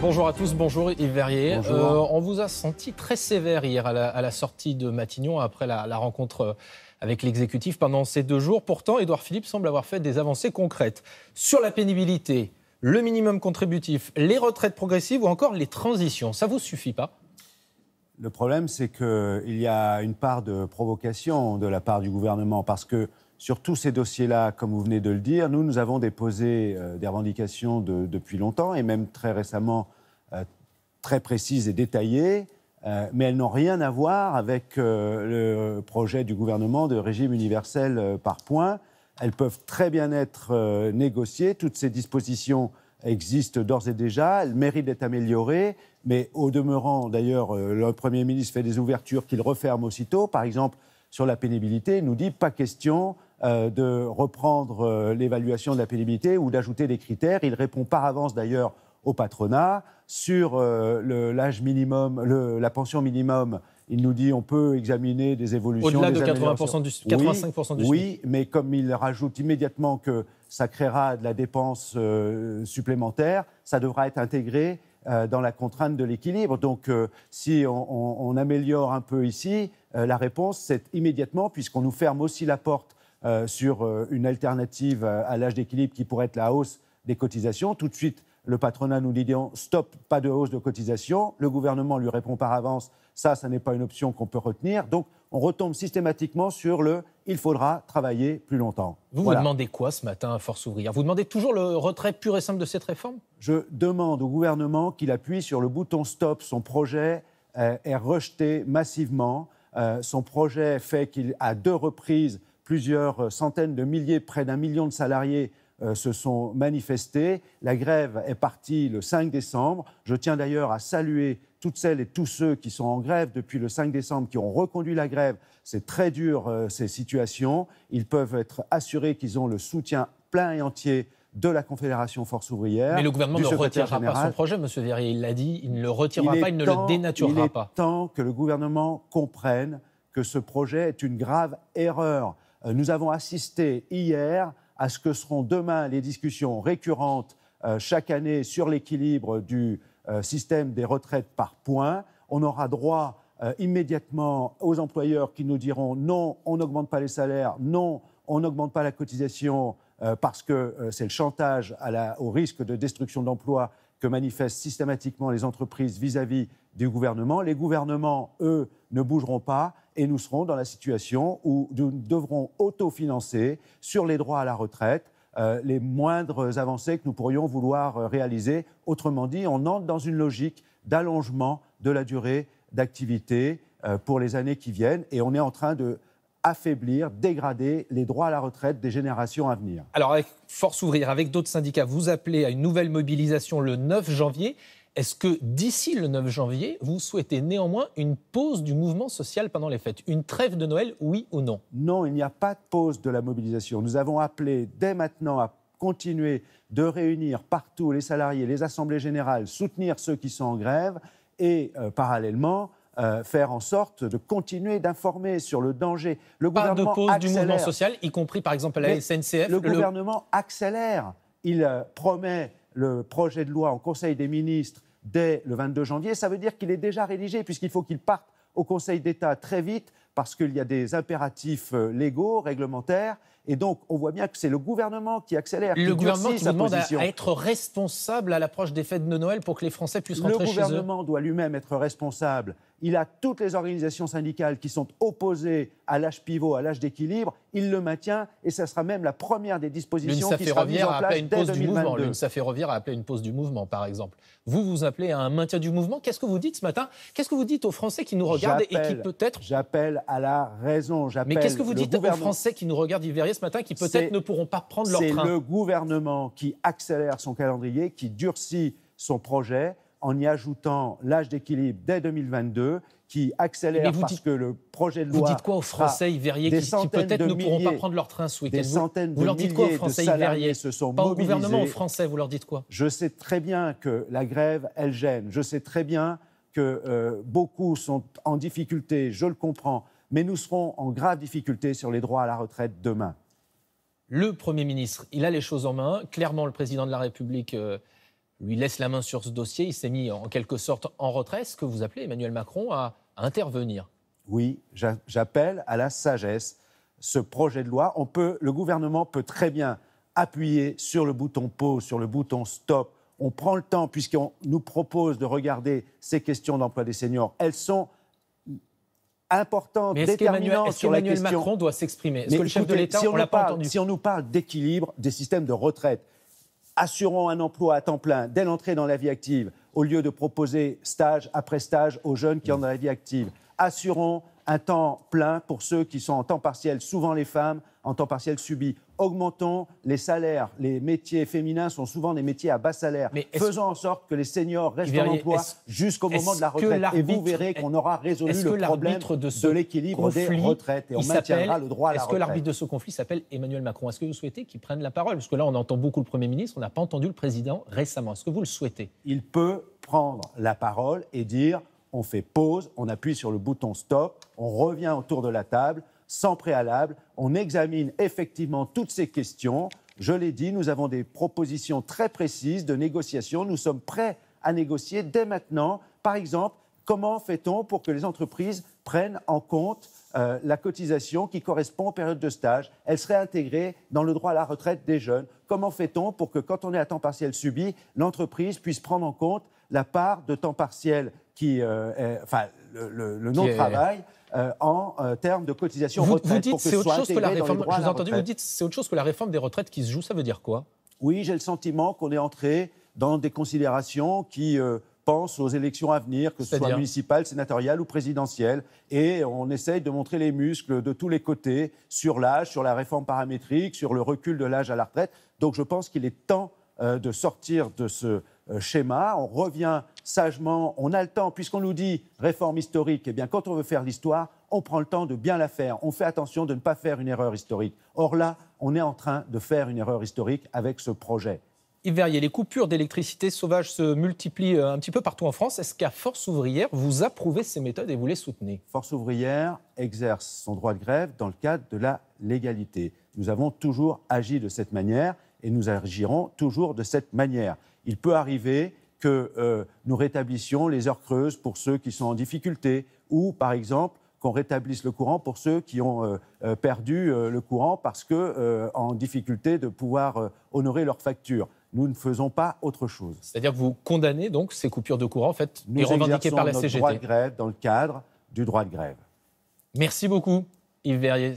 Bonjour à tous, bonjour Yves Verrier. Euh, on vous a senti très sévère hier à la, sortie de Matignon après la, rencontre avec l'exécutif pendant ces deux jours. Pourtant, Édouard Philippe semble avoir fait des avancées concrètes sur la pénibilité, le minimum contributif, les retraites progressives ou encore les transitions. Ça vous suffit pas Le problème, c'est qu'il y a une part de provocation de la part du gouvernement parce que sur tous ces dossiers-là, comme vous venez de le dire, nous, nous avons déposé euh, des revendications depuis longtemps et même très récemment euh, très précises et détaillées, euh, mais elles n'ont rien à voir avec le projet du gouvernement de régime universel par points. Elles peuvent très bien être négociées. Toutes ces dispositions existent d'ores et déjà, elles méritent d'être améliorées, mais au demeurant, d'ailleurs, le Premier ministre fait des ouvertures qu'il referme aussitôt. Par exemple, sur la pénibilité, il nous dit pas question euh, de reprendre euh, l'évaluation de la pénibilité ou d'ajouter des critères. Il répond par avance d'ailleurs au patronat sur euh, l'âge minimum, le, la pension minimum. Il nous dit on peut examiner des évolutions. Au-delà de 80 du, 85% du oui, Oui, mais comme il rajoute immédiatement que ça créera de la dépense supplémentaire, ça devra être intégré dans la contrainte de l'équilibre. Donc, si on, améliore un peu ici, la réponse, c'est immédiatement, puisqu'on nous ferme aussi la porte euh, sur euh, une alternative euh, à l'âge d'équilibre qui pourrait être la hausse des cotisations. Tout de suite, le patronat nous dit stop, pas de hausse de cotisation. Le gouvernement lui répond par avance ça, ça n'est pas une option qu'on peut retenir. Donc, on retombe systématiquement sur le il faudra travailler plus longtemps. Vous vous demandez quoi ce matin à Force ouvrière Vous demandez toujours le retrait pur et simple de cette réforme Je demande au gouvernement qu'il appuie sur le bouton stop. Son projet est rejeté massivement. son projet fait qu'il, a deux reprises, plusieurs euh, centaines de milliers, près d'un million de salariés euh, se sont manifestés. La grève est partie le 5 décembre. Je tiens d'ailleurs à saluer toutes celles et tous ceux qui sont en grève depuis le 5 décembre, qui ont reconduit la grève. C'est très dur, euh, ces situations. Ils peuvent être assurés qu'ils ont le soutien plein et entier de la Confédération Force Ouvrière. Mais le gouvernement ne retirera pas son projet, M. Verrier. Il l'a dit, il ne le retirera pas, il ne le dénaturera il est pas. temps que le gouvernement comprenne que ce projet est une grave erreur. Euh, nous avons assisté hier à ce que seront demain les discussions récurrentes euh, chaque année sur l'équilibre du euh, système des retraites par points. On aura droit immédiatement aux employeurs qui nous diront non, on n'augmente pas les salaires, non, on n'augmente pas la cotisation parce que c'est le chantage au risque de destruction d'emplois que manifestent systématiquement les entreprises vis-à-vis des gouvernements. Les gouvernements, eux, ne bougeront pas et nous serons dans la situation où nous devrons autofinancer sur les droits à la retraite euh, les moindres avancées que nous pourrions vouloir euh, réaliser. Autrement dit, on entre dans une logique d'allongement de la durée d'activité euh, pour les années qui viennent et on est en train de affaiblir, dégrader les droits à la retraite des générations à venir. Alors avec Force Ouvrière, avec d'autres syndicats, vous appelez à une nouvelle mobilisation le 9 janvier. Est-ce que d'ici le 9 janvier, vous souhaitez néanmoins une pause du mouvement social pendant les fêtes Une trêve de Noël, oui ou non Non, il n'y a pas de pause de la mobilisation. Nous avons appelé dès maintenant à continuer de réunir partout les salariés, les assemblées générales, soutenir ceux qui sont en grève et euh, parallèlement euh, faire en sorte de continuer d'informer sur le danger. Le Pas gouvernement de pause du mouvement social, y compris par exemple la SNCF. Le, gouvernement accélère. Il euh, promet le projet de loi en Conseil des ministres dès le 22 janvier, ça veut dire qu'il est déjà rédigé, puisqu'il faut qu'il parte au Conseil d'État très vite, parce qu'il y a des impératifs euh, légaux, réglementaires. Et donc, on voit bien que c'est le gouvernement qui accélère. Le gouvernement qui demande à, être responsable à l'approche des fêtes de Noël pour que les Français puissent rentrer chez eux. Le gouvernement doit lui-même être responsable il a toutes les organisations syndicales qui sont opposées à l'âge pivot, à l'âge d'équilibre, il le maintient et ça sera même la première des dispositions qui sera mise en place une pause L'UNSA ferroviaire a appelé une pause du mouvement, par exemple. Vous, vous appelez à un maintien du mouvement. Qu'est-ce que vous dites ce matin Qu'est-ce que vous dites aux Français qui nous regardent et qui peut-être... J'appelle à la raison. Mais qu'est-ce que vous dites aux Français qui nous regardent Verrier, ce matin, qui peut-être ne pourront pas prendre leur train C'est le gouvernement qui accélère son calendrier, qui durcit son projet en y ajoutant l'âge d'équilibre dès 2022 qui accélère parce que le projet de loi. Vous dites quoi aux Français Ivériers qui, qui peut-être ne pourront pas prendre leur train ce week-end vous, vous leur dites quoi aux Français qui se sont Pas mobilisés. au gouvernement, Français, vous leur dites quoi Je sais très bien que la grève, elle gêne. Je sais très bien que euh, beaucoup sont en difficulté, je le comprends, mais nous serons en grave difficulté sur les droits à la retraite demain. Le Premier ministre, il a les choses en main. Clairement, le Président de la République. Euh, lui laisse la main sur ce dossier. Il s'est mis en quelque sorte en retrait. Ce que vous appelez Emmanuel Macron à, intervenir. Oui, j'appelle à la sagesse ce projet de loi. le gouvernement peut très bien appuyer sur le bouton pause, sur le bouton stop. On prend le temps puisqu'on nous propose de regarder ces questions d'emploi des seniors. Elles sont importantes, déterminantes sur la question. Macron doit s'exprimer est le chef de l'État, si l'a pas Si on nous parle d'équilibre des systèmes de retraite, assurant un emploi à temps plein dès l'entrée dans la vie active, au lieu de proposer stage après stage aux jeunes qui entrent dans la vie active, un temps plein pour ceux qui sont en temps partiel, souvent les femmes, en temps partiel subi. Augmentons les salaires. Les métiers féminins sont souvent des métiers à bas salaire. Mais Faisons en sorte que les seniors restent en emploi jusqu'au moment de la retraite. Et vous verrez qu'on aura résolu le problème de, de l'équilibre des retraites et on maintiendra le droit à la retraite. Est-ce que l'arbitre de ce conflit s'appelle Emmanuel Macron Est-ce que vous souhaitez qu'il prenne la parole Parce que là, on entend beaucoup le Premier ministre, on n'a pas entendu le Président récemment. Est-ce que vous le souhaitez Il peut prendre la parole et dire on fait pause, on appuie sur le bouton stop, on revient autour de la table, sans préalable, on examine effectivement toutes ces questions. Je l'ai dit, nous avons des propositions très précises de négociation, nous sommes prêts à négocier dès maintenant. Par exemple, comment fait-on pour que les entreprises prennent en compte euh, la cotisation qui correspond aux périodes de stage Elle serait intégrée dans le droit à la retraite des jeunes. Comment fait-on pour que quand on est à temps partiel subi, l'entreprise puisse prendre en compte la part de temps partiel qui euh, enfin, le, non-travail. Euh, en euh, termes de cotisation vous, retraite. Vous dites c'est autre chose que la réforme. c'est autre chose que la réforme des retraites qui se joue. Ça veut dire quoi Oui, j'ai le sentiment qu'on est entré dans des considérations qui pensent aux élections à venir, que ce soit municipales, sénatoriales ou présidentielles, et on essaye de montrer les muscles de tous les côtés sur l'âge, sur la réforme paramétrique, sur le recul de l'âge à la retraite. Donc je pense qu'il est temps de sortir de ce euh, schéma, on revient sagement, on a le temps, puisqu'on nous dit réforme historique, Et eh bien quand on veut faire l'histoire, on prend le temps de bien la faire, on fait attention de ne pas faire une erreur historique. Or là, on est en train de faire une erreur historique avec ce projet. Yves Verrier, les coupures d'électricité sauvage se multiplient euh, un petit peu partout en France. Est-ce qu'à Force ouvrière, vous approuvez ces méthodes et vous les soutenez Force ouvrière exerce son droit de grève dans le cadre de la légalité. Nous avons toujours agi de cette manière et nous agirons toujours de cette manière. Il peut arriver que euh, nous rétablissions les heures creuses pour ceux qui sont en difficulté ou, par exemple, qu'on rétablisse le courant pour ceux qui ont euh, euh, perdu le courant parce que en difficulté de pouvoir honorer leurs facture. Nous ne faisons pas autre chose. C'est-à-dire que vous condamnez donc ces coupures de courant en fait nous revendiquées par la CGT. droit de grève dans le cadre du droit de grève. Merci beaucoup Yves Verrier.